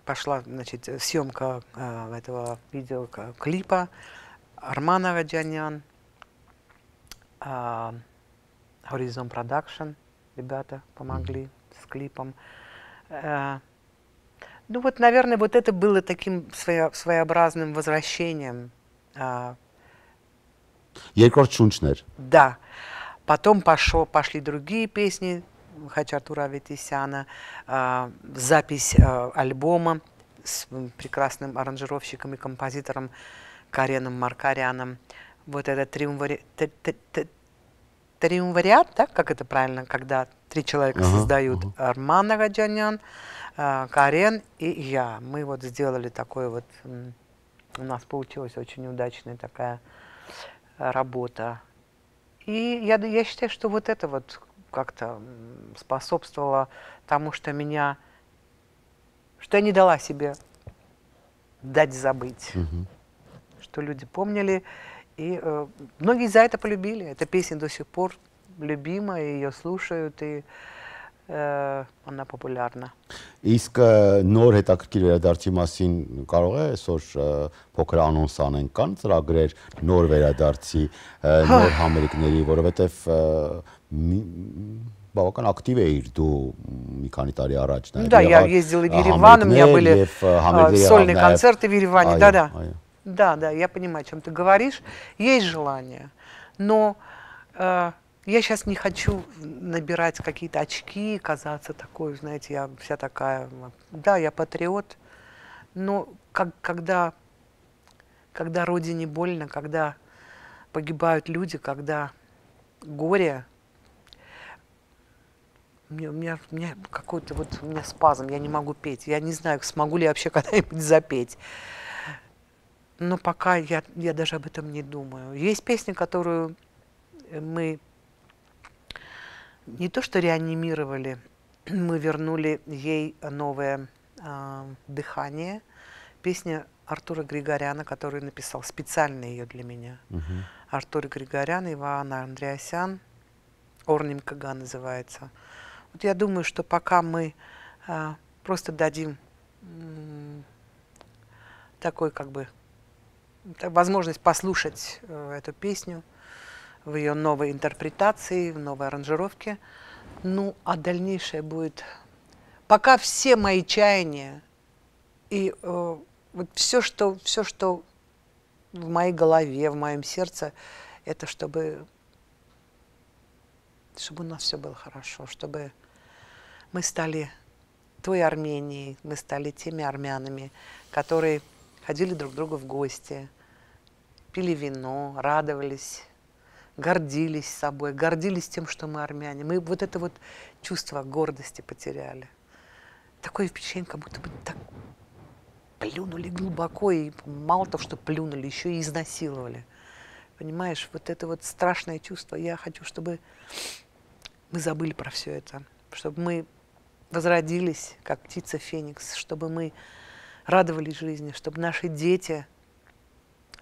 пошла значит, съемка э, этого видеоклипа Армана Ваджанян. Э, Horizon Production ребята помогли с клипом. Э, ну вот, наверное, вот это было таким своеобразным возвращением. Երկրորդ э. շունչն Да. Потом пошло, пошли другие песни Хачатура Аветисяна, э, запись альбома с прекрасным аранжировщиком и композитором Кареном Маркаряном. Вот это триумвари триумвариат, да, как это правильно, когда три человека ага, создают, ага. Арман Агаджанян, э, Карен и я. Мы вот сделали такой вот, у нас получилась очень удачная такая работа. И я, я считаю, что вот это вот как-то способствовало тому, что меня, что я не дала себе дать забыть, угу. что люди помнили, и э, многие за это полюбили. Эта песня до сих пор любимая, ее слушают, и э, она популярна. Իսկ նոր հետաքրքիր վերադարձի մասին կարող է այսօր փոքր անոնս անենք կան ծրագրեր նոր վերադարձի նոր համերգների, որովհետև բավական ակտիվ էիր դու մի քանի տարի առաջ նաև. Да, я ездила в Ереван, у меня были сольные концерты в Ереване. Да, да. Այո, այո. Да, да, я понимаю, о чем ты говоришь. Есть желание, но э, я сейчас не хочу набирать какие-то очки, казаться такой, знаете, я вся такая. Да, я патриот, но как, когда, когда родине больно, когда погибают люди, когда горе, мне, у меня, у меня какой-то вот у меня спазм, я не могу петь. Я не знаю, смогу ли я вообще когда-нибудь запеть но пока я, я даже об этом не думаю. Есть песня, которую э, мы не то что реанимировали, мы вернули ей новое э, дыхание. Песня Артура Григоряна, который написал специально ее для меня. Угу. Артур Григорян, Иван Андреасян, Орним Кага называется. Вот я думаю, что пока мы э, просто дадим э, такой как бы возможность послушать э, эту песню в ее новой интерпретации, в новой аранжировке. Ну, а дальнейшее будет... Пока все мои чаяния и э, вот все что, все, что в моей голове, в моем сердце, это чтобы, чтобы у нас все было хорошо, чтобы мы стали той Арменией, мы стали теми армянами, которые ходили друг к другу в гости, пили вино, радовались, гордились собой, гордились тем, что мы армяне. Мы вот это вот чувство гордости потеряли. Такое впечатление, как будто бы так плюнули глубоко, и мало того, что плюнули, еще и изнасиловали. Понимаешь, вот это вот страшное чувство. Я хочу, чтобы мы забыли про все это, чтобы мы возродились, как птица Феникс, чтобы мы радовались жизни, чтобы наши дети –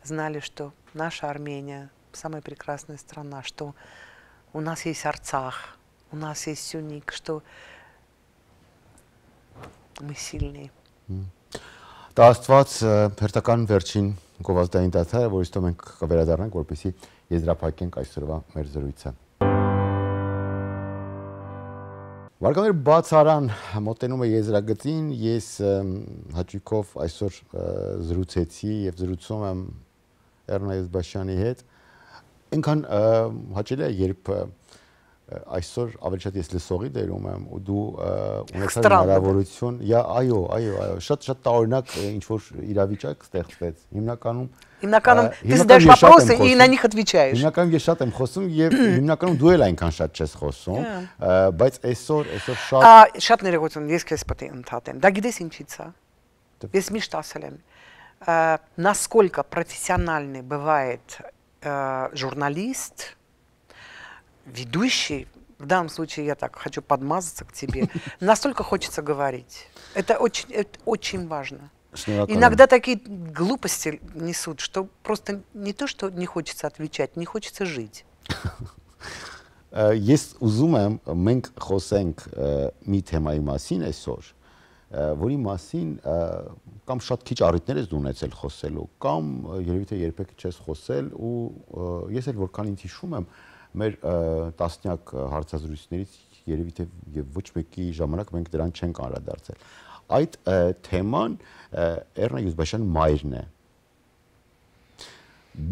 знали, что наша Армения самая прекрасная страна, что у нас есть Арцах, у нас есть Сюник, что мы сильные. Դա աստված э, հերթական վերջին գովազդային դաթա է, որ իստո մենք կվերադառնանք, որպեսի եզրափակենք այսօրվա մեր զրույցը։ Վարկաներ բաց արան մոտենում է եզրագծին, ես հաճույքով այսօր զրուցեցի եւ զրուցում եմ Էռնայես Բաշյանի հետ։ Ինքան հաճելի է, երբ այսօր ավելի շատ ես լսողի դերում եմ ու դու ունեցար հնարավորություն, յա այո, այո, այո, շատ շատ տարօրինակ ինչ որ իրավիճակ ստեղծվեց։ Հիմնականում Հիմնականում դու դեռ вопросы и на них отвечаешь։ Հիմնականում ես շատ եմ խոսում եւ հիմնականում դու էլ այնքան շատ չես խոսում, հա։ բայց այսօր այսօր շատ շատ ներողություն, ես քեզ պետք է ընդհատեմ։ Դա գիտես ինչից է։ Ես միշտ ասել եմ, А, насколько профессиональный бывает э, журналист, ведущий, в данном случае я так хочу подмазаться к тебе, настолько хочется говорить. Это очень, это очень важно. Иногда такие глупости несут, что просто не то, что не хочется отвечать, не хочется жить. Э, есть узумаем եմ մենք խոսենք մի թեմայի մասին այսօր, որի մասին կամ շատ քիչ առիթներ ես ունեցել խոսելու, կամ երևի թե երբեք չես խոսել ու ես էլ որքան ինձ հիշում եմ, մեր տասնյակ հարցազրույցներից երևի թե եւ ոչ մեկի ժամանակ մենք դրան չենք անդրադարձել։ Այդ թեման Էռնա Յուզբաշյան մայրն է։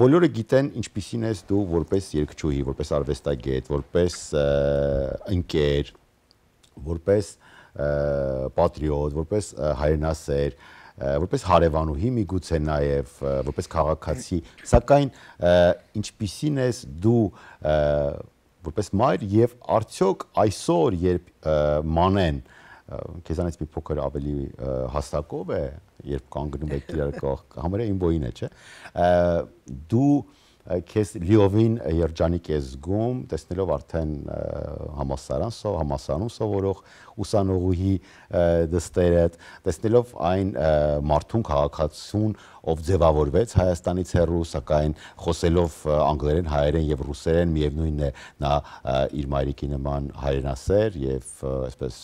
Բոլորը գիտեն ինչպիսին ես դու որպես երկչուհի, որպես արվեստագետ, որպես ընկեր, որպես և, պատրիոտ, որպես հայրենասեր, որպես հարևանուհի միգուցե նաև որպես քաղաքացի, սակայն ինչպիսին ես դու որպես մայր եւ արդյոք այսօր երբ մանեն քեզանից մի փոքր ավելի հաստակով է երբ կանգնում եք իրար կողք համարը ինվոին է չէ դու քեզ լիովին երջանիկ ես զգում, տեսնելով արդեն համասարան, սո համասարանում սովորող ուսանողուհի դստերդ, տեսնելով այն մարդուն քաղաքացուն, ով ձևավորվեց Հայաստանից հեռու, սակայն խոսելով անգլերեն, հայերեն եւ ռուսերեն միևնույնն է, նա իր մայրիկի նման հայրենասեր եւ այսպես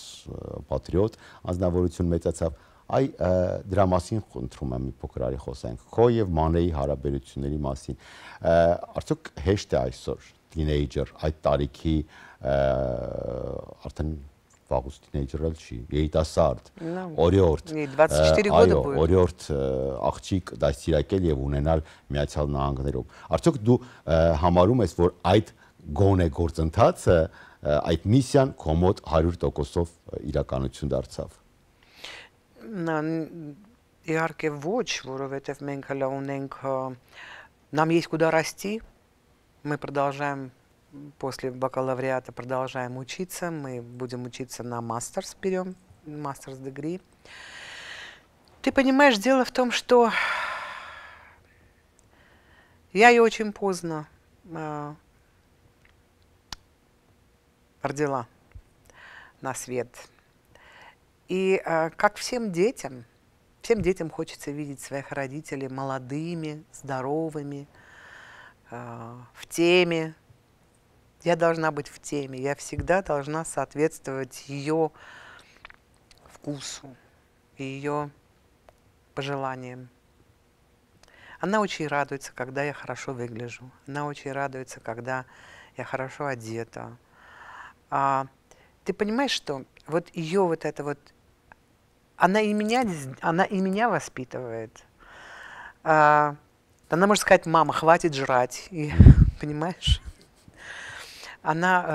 պատրիոտ անձնավորություն մեծացավ այ դրա մասին խնդրում եմ մի փոքր արի խոսենք քո եւ մանեի հարաբերությունների մասին արդյոք հեշտ է այսօր տինեյջեր այդ տարիքի արդեն վաղուց տինեյջերալ չի երիտասարդ օրիորդ 24 գոդը բույր այո օրիորդ աղջիկ դասիրակել եւ ունենալ միացյալ նահանգներում արդյոք դու համարում ես որ այդ գոնե գործընթացը այդ միսիան կոմոդ 100%-ով իրականություն դարձավ իհարկե ոչ, որովհետև մենք հələ ունենք нам есть куда расти. Мы продолжаем после бакалавриата продолжаем учиться. Мы будем учиться на мастерс, берем мастерс дегри. Ты понимаешь, дело в том, что я ее очень поздно э, родила на свет. И а, как всем детям, всем детям хочется видеть своих родителей молодыми, здоровыми, а, в теме. Я должна быть в теме, я всегда должна соответствовать ее вкусу и ее пожеланиям. Она очень радуется, когда я хорошо выгляжу. Она очень радуется, когда я хорошо одета. А, ты понимаешь, что вот ее вот это вот она и меня, она и меня воспитывает. А, она может сказать, мама, хватит жрать, и, понимаешь? Она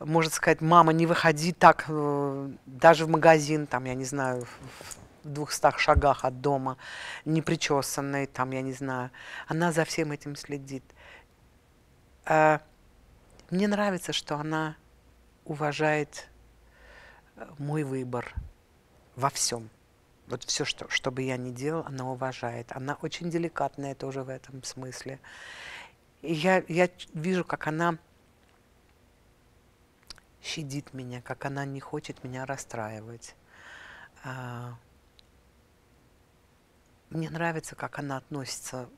э, может сказать, мама, не выходи так, э, даже в магазин, там, я не знаю, в, двухстах шагах от дома, не причесанной, там, я не знаю. Она за всем этим следит. Э, мне нравится, что она уважает э, мой выбор – во всем. Вот все, что, что бы я ни делал, она уважает. Она очень деликатная тоже в этом смысле. И я, я вижу, как она щадит меня, как она не хочет меня расстраивать. А, мне нравится, как она относится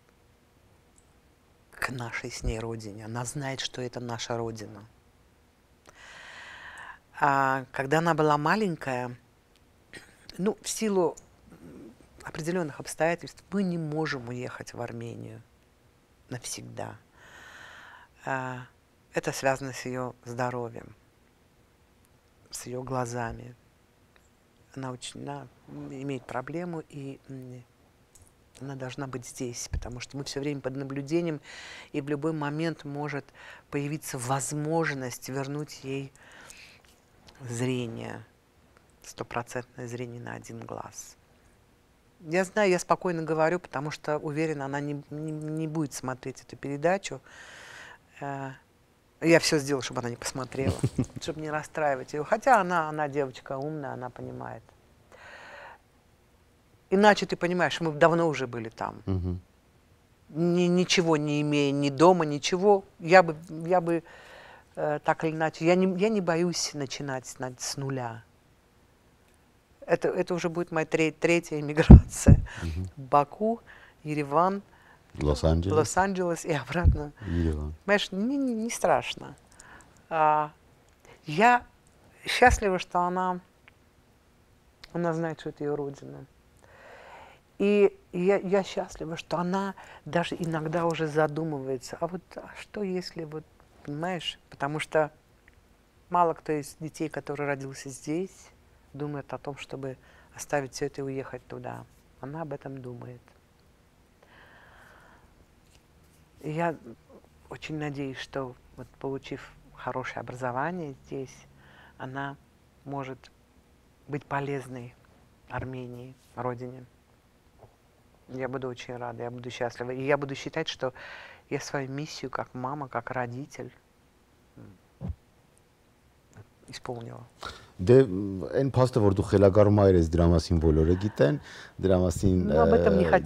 к нашей с ней родине. Она знает, что это наша родина. А когда она была маленькая, ну, в силу определенных обстоятельств мы не можем уехать в Армению навсегда. А, это связано с ее здоровьем, с ее глазами. Она, очень, она имеет проблему, и она должна быть здесь, потому что мы все время под наблюдением, и в любой момент может появиться возможность вернуть ей зрение – стопроцентное зрение на один глаз. Я знаю, я спокойно говорю, потому что уверена, она не, не, не будет смотреть эту передачу. Э, я все сделала, чтобы она не посмотрела, чтобы не расстраивать ее. Хотя она, она девочка умная, она понимает. Иначе ты понимаешь, мы давно уже были там. Угу. Ни, ничего не имея, ни дома, ничего. Я бы, я бы э, так или иначе, я не, я не боюсь начинать с нуля. Это, это уже будет моя треть, третья эмиграция. Угу. Баку, Ереван, Лос-Анджелес. Лос-Анджелес и обратно. Ереван. Понимаешь, не, не страшно. А, я счастлива, что она, она знает, что это ее родина. И я, я счастлива, что она даже иногда уже задумывается, а вот а что если вот, понимаешь, потому что мало кто из детей, который родился здесь, думает о том, чтобы оставить все это и уехать туда. Она об этом думает. И я очень надеюсь, что вот получив хорошее образование здесь, она может быть полезной Армении, родине. Я буду очень рада, я буду счастлива. И я буду считать, что я свою миссию как мама, как родитель исполнила. Դե այն փաստը, որ դու խելագարում այրես դրա մասին բոլորը գիտեն, դրա մասին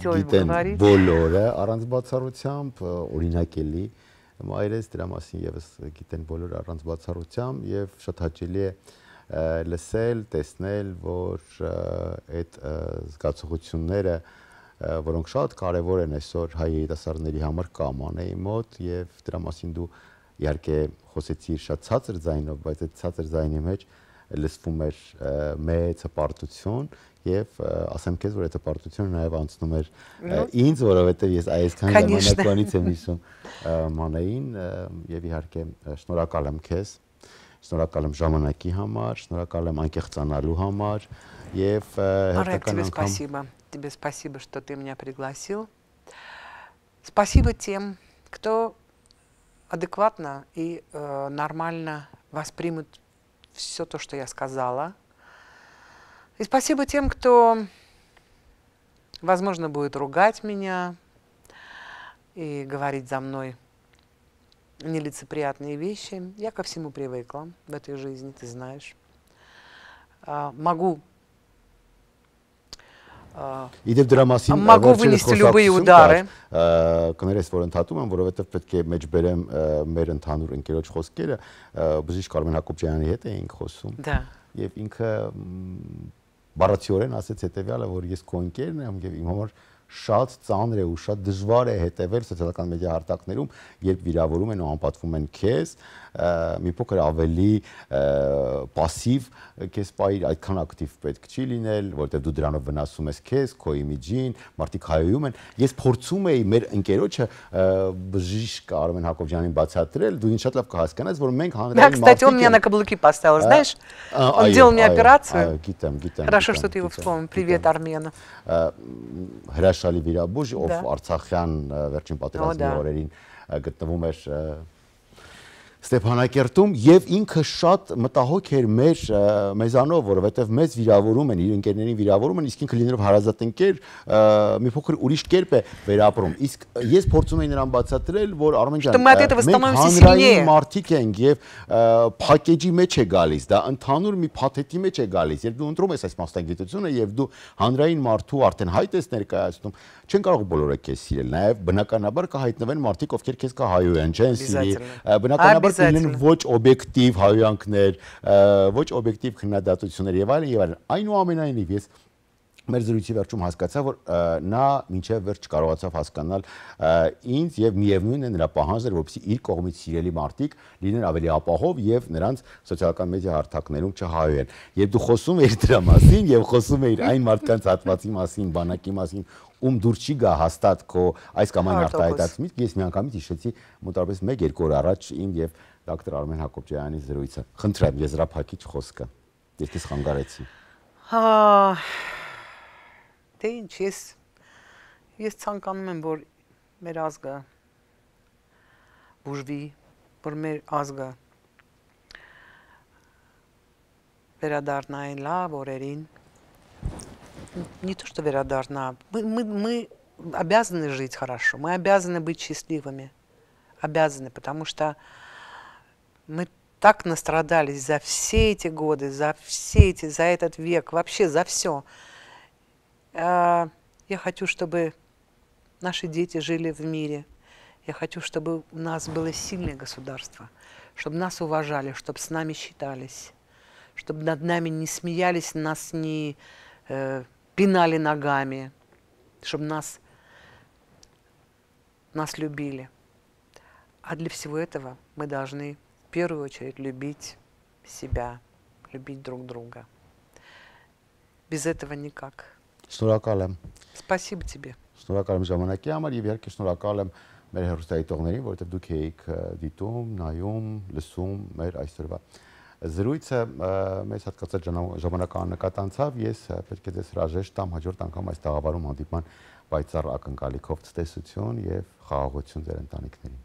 գիտեն բոլորը առանց բացառությամբ, օրինակելի այրես դրա մասին եւս գիտեն բոլորը առանց բացառությամբ եւ շատ հաճելի է լսել, տեսնել, որ այդ զգացողությունները որոնք շատ կարևոր են այսօր հայ երիտասարդների համար կամանեի մոտ եւ դրա մասին դու իհարկե խոսեցիր շատ ցածր ձայնով, բայց այդ ցածր ձայնի մեջ լսվում էր մեծ հպարտություն եւ ասեմ քեզ որ այդ հպարտությունը նաեւ անցնում էր ինձ որովհետեւ ես այսքան ժամանակվանից եմ հիշում մանային եւ իհարկե շնորհակալ եմ քեզ շնորհակալ եմ ժամանակի համար շնորհակալ եմ անկեղծանալու համար եւ հերթական անգամ спасибо тебе спасибо что ты меня пригласил спасибо тем кто адекватно и э, нормально воспримут все то, что я сказала. И спасибо тем, кто, возможно, будет ругать меня и говорить за мной нелицеприятные вещи. Я ко всему привыкла в этой жизни, ты знаешь. А, могу Իդեպ դրա մասին Մակովինիս լյուբի ուդարը կներես որ ընդհատում եմ, որովհետև պետք է մեջբերեմ մեր ընդհանուր ընկերոջ խոսքերը, բժիշկ Արմեն Հակոբյանի հետ էինք խոսում։ Դա։ Եվ ինքը բառացիորեն ասեց հետեւյալը, որ ես քո ընկերն եմ եւ իմ համար շատ ծանր է ու շատ դժվար է հետևել սոցիալական մեդիա հարթակներում, երբ վիրավորում են ու անպատվում են քեզ, մի փոքր ավելի пассив քեզ պայիր, այդքան ակտիվ պետք չի լինել, որտեվ դու դրանով վնասում ես քեզ, քո իմիջին, մարդիկ հայոյում են։ Ես փորձում էի մեր ընկերոջը բժիշկ Արմեն Հակոբյանին բացատրել, դու ինձ շատ լավ կհասկանաս, որ մենք հանրային մարդիկ Кстати, он меня на каблуки поставил, знаешь? Он делал мне операцию. Գիտեմ, գիտեմ։ Хорошо, что ты его вспомнил. Привет Армену։ Հրաշալի վիրաբույժ, ով Արցախյան վերջին պատերազմի օրերին գտնվում էր Ստեփանակերտում եւ ինքը շատ մտահոգ էր մեր մեզանով, որովհետեւ մեզ վիրավորում են, իր ընկերներին վիրավորում են, իսկ ինքը լինելով հարազատ ընկեր մի փոքր ուրիշ կերպ է վերապրում։ Իսկ ես փորձում եմ նրան բացատրել, որ Արմեն ջան, մենք հանրային մարդիկ ենք եւ փակեջի մեջ է գալիս, դա ընդհանուր մի փաթեթի մեջ է գալիս։ Երբ դու ընտրում ես այս մասնագիտությունը եւ դու հանրային մարդու արդեն հայտ ես ներկայացնում, չեն կարող բոլորը քեզ սիրել։ Նաեւ բնականաբար կհայտնվեն մարդիկ, ովքեր քեզ կհայոյեն, չեն սիրի։ Բնականաբար որ լինեն ոչ օբյեկտիվ հայանքներ, ոչ օբյեկտիվ քննադատություններ եւ այլն եւ այլն։ Այնուամենայնիվ ես մեր զրույցի վերջում հասկացա, որ նա մինչև վերջ կարողացավ հասկանալ ինձ եւ միևնույնն է նրա պահանջը, որովհետեւ իր կողմից սիրելի մարդիկ լինեն ավելի ապահով եւ նրանց սոցիալական մեդիա հարթակներում չհայոյեն։ Եվ դու խոսում ես դրա մասին եւ խոսում ես այն մարդկանց հատվածի մասին, բանակի մասին, ում դուր չի գա հաստատ քո այս կամ այն արտահայտածումից, ես միանգամից հիշեցի մոտավորապես 1-2 օր առաջ իմ եւ դոկտոր Արմեն Հակոբյանի զրույցը։ Խնդրեմ, եզրափակիչ խոսքը։ Երկես խանգարեցի։ Հա։ Դե ինչ, ես ես ցանկանում եմ, որ մեր ազգը բուժվի, որ մեր ազգը վերադառնային լավ օրերին не то, что вера должна, мы, мы, мы обязаны жить хорошо, мы обязаны быть счастливыми, обязаны, потому что мы так настрадались за все эти годы, за все эти, за этот век, вообще за все. А, я хочу, чтобы наши дети жили в мире. Я хочу, чтобы у нас было сильное государство, чтобы нас уважали, чтобы с нами считались, чтобы над нами не смеялись, нас не э, пинали ногами, чтобы нас, нас любили. А для всего этого мы должны в первую очередь любить себя, любить друг друга. Без этого никак. Շնորհակալ եմ։ Спасибо тебе։ Շնորհակալ եմ ժամանակի համար եւ իհարկե շնորհակալ եմ մեր հերոստայի տողներին, որովհետեւ դուք եք դիտում, նայում, լսում մեր այսօրվա Զրույցը մեզ հատկացած ժամանակական նկատ անցավ, ես պետք է ձեզ հրաժեշտ տամ հաջորդ անգամ այս տաղավարում հանդիպման պայծառ ակնկալիքով ցտեսություն եւ խաղաղություն ձեր ընտանիքներին։